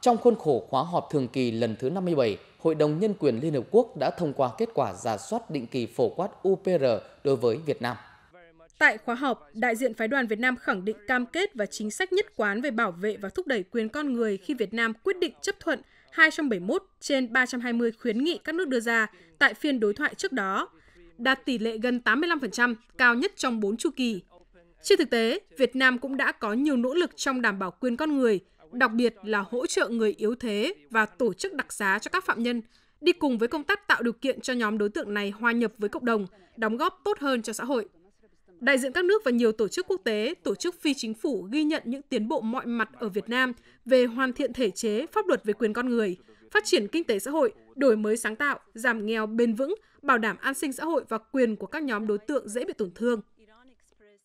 Trong khuôn khổ khóa họp thường kỳ lần thứ 57, Hội đồng Nhân quyền Liên Hợp Quốc đã thông qua kết quả giả soát định kỳ phổ quát UPR đối với Việt Nam. Tại khóa họp, đại diện phái đoàn Việt Nam khẳng định cam kết và chính sách nhất quán về bảo vệ và thúc đẩy quyền con người khi Việt Nam quyết định chấp thuận 271 trên 320 khuyến nghị các nước đưa ra tại phiên đối thoại trước đó, đạt tỷ lệ gần 85%, cao nhất trong 4 chu kỳ. Trên thực tế, Việt Nam cũng đã có nhiều nỗ lực trong đảm bảo quyền con người, đặc biệt là hỗ trợ người yếu thế và tổ chức đặc xá cho các phạm nhân, đi cùng với công tác tạo điều kiện cho nhóm đối tượng này hòa nhập với cộng đồng, đóng góp tốt hơn cho xã hội. Đại diện các nước và nhiều tổ chức quốc tế, tổ chức phi chính phủ ghi nhận những tiến bộ mọi mặt ở Việt Nam về hoàn thiện thể chế, pháp luật về quyền con người, phát triển kinh tế xã hội, đổi mới sáng tạo, giảm nghèo bền vững, bảo đảm an sinh xã hội và quyền của các nhóm đối tượng dễ bị tổn thương.